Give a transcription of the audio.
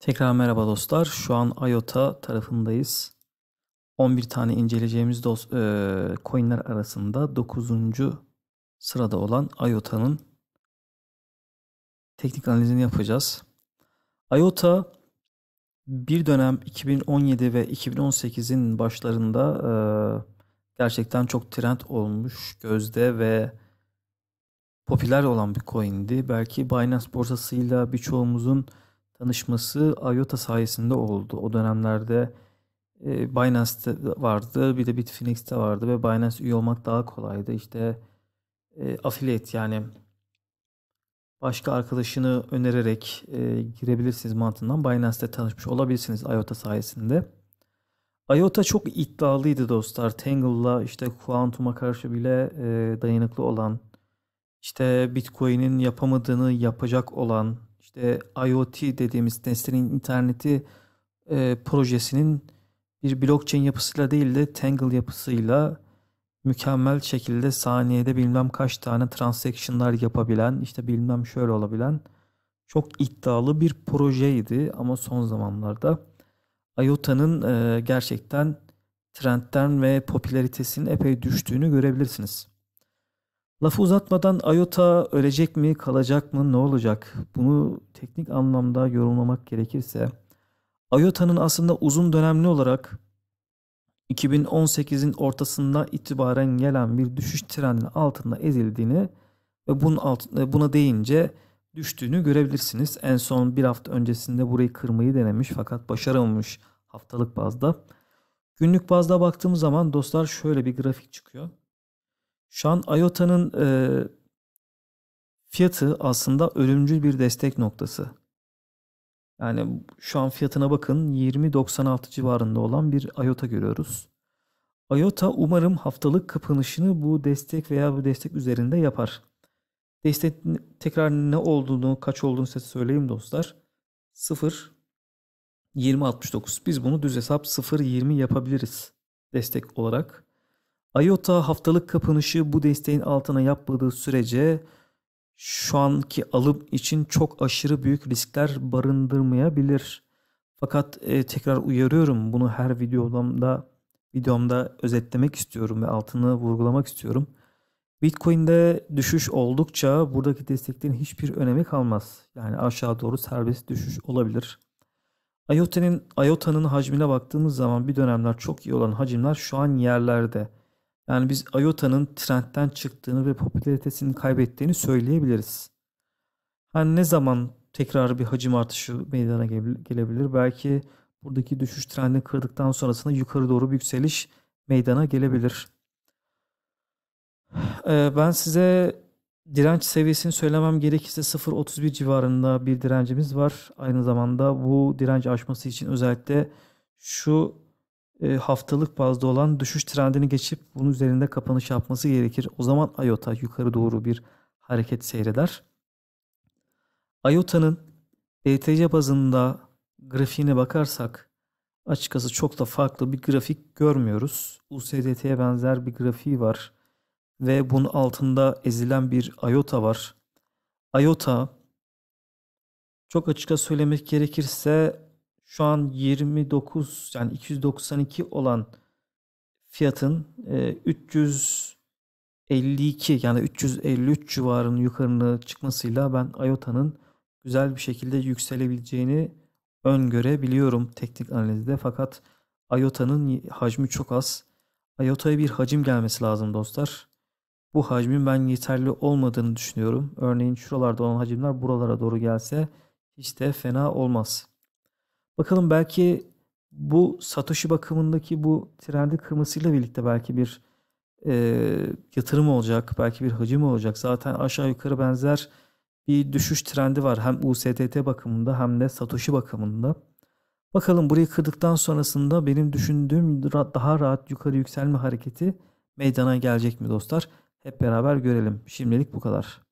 Tekrar merhaba dostlar. Şu an IOTA tarafındayız. 11 tane inceleyeceğimiz dost, e, coinler arasında 9. sırada olan IOTA'nın teknik analizini yapacağız. IOTA bir dönem 2017 ve 2018'in başlarında e, gerçekten çok trend olmuş gözde ve popüler olan bir coindi. Belki Binance borsasıyla birçoğumuzun tanışması IOTA sayesinde oldu. O dönemlerde e, Binance'te vardı, bir de Bitfinex'te vardı ve Binance üye olmak daha kolaydı. İşte e, affiliate yani başka arkadaşını önererek e, girebilirsiniz mantığından Binance'te tanışmış olabilirsiniz IOTA sayesinde. IOTA çok iddialıydı dostlar. Tangle'la işte Quantum'a karşı bile e, dayanıklı olan, işte Bitcoin'in yapamadığını yapacak olan, işte IoT dediğimiz nesnenin interneti e, projesinin bir blockchain yapısıyla değil de Tangle yapısıyla mükemmel şekilde saniyede bilmem kaç tane transaction'lar yapabilen işte bilmem şöyle olabilen çok iddialı bir projeydi ama son zamanlarda IOTA'nın e, gerçekten trendten ve popülaritesinin epey düştüğünü görebilirsiniz. Lafı uzatmadan Ayota ölecek mi, kalacak mı, ne olacak? Bunu teknik anlamda yorumlamak gerekirse Ayota'nın aslında uzun dönemli olarak 2018'in ortasında itibaren gelen bir düşüş trendinin altında ezildiğini ve bunun altında, e, buna değince düştüğünü görebilirsiniz. En son bir hafta öncesinde burayı kırmayı denemiş fakat başaramamış haftalık bazda. Günlük bazda baktığımız zaman dostlar şöyle bir grafik çıkıyor. Şu an IOTA'nın e, fiyatı aslında ölümcül bir destek noktası. Yani şu an fiyatına bakın 20.96 civarında olan bir IOTA görüyoruz. IOTA umarım haftalık kapanışını bu destek veya bu destek üzerinde yapar. Destek tekrar ne olduğunu, kaç olduğunu size söyleyeyim dostlar. 0 20.69. Biz bunu düz hesap 0.20 yapabiliriz destek olarak. IOTA haftalık kapanışı bu desteğin altına yapmadığı sürece şu anki alım için çok aşırı büyük riskler barındırmayabilir. Fakat e, tekrar uyarıyorum bunu her videomda videomda özetlemek istiyorum ve altını vurgulamak istiyorum. Bitcoin'de düşüş oldukça buradaki desteklerin hiçbir önemi kalmaz. Yani aşağı doğru serbest düşüş olabilir. IOTA'nın IOTA'nın hacmine baktığımız zaman bir dönemler çok iyi olan hacimler şu an yerlerde. Yani biz IOTA'nın trendten çıktığını ve popülaritesini kaybettiğini söyleyebiliriz. Hani ne zaman tekrar bir hacim artışı meydana gelebilir? Belki buradaki düşüş trendini kırdıktan sonrasında yukarı doğru bir yükseliş meydana gelebilir. Ee, ben size direnç seviyesini söylemem gerekirse 0.31 civarında bir direncimiz var. Aynı zamanda bu direnci aşması için özellikle şu e, haftalık bazda olan düşüş trendini geçip bunun üzerinde kapanış yapması gerekir. O zaman IOTA yukarı doğru bir hareket seyreder. IOTA'nın DTC e bazında grafiğine bakarsak açıkçası çok da farklı bir grafik görmüyoruz. USDT'ye benzer bir grafiği var ve bunun altında ezilen bir IOTA var. IOTA çok açıkça söylemek gerekirse şu an 29 yani 292 olan fiyatın e, 352 yani 353 civarının yukarına çıkmasıyla ben IOTA'nın güzel bir şekilde yükselebileceğini öngörebiliyorum teknik analizde. Fakat IOTA'nın hacmi çok az. IOTA'ya bir hacim gelmesi lazım dostlar. Bu hacmin ben yeterli olmadığını düşünüyorum. Örneğin şuralarda olan hacimler buralara doğru gelse hiç de fena olmaz. Bakalım belki bu Satoshi bakımındaki bu trendi kırmasıyla birlikte belki bir e, yatırım olacak, belki bir hacim olacak. Zaten aşağı yukarı benzer bir düşüş trendi var hem USDT bakımında hem de Satoshi bakımında. Bakalım burayı kırdıktan sonrasında benim düşündüğüm daha rahat yukarı yükselme hareketi meydana gelecek mi dostlar? Hep beraber görelim. Şimdilik bu kadar.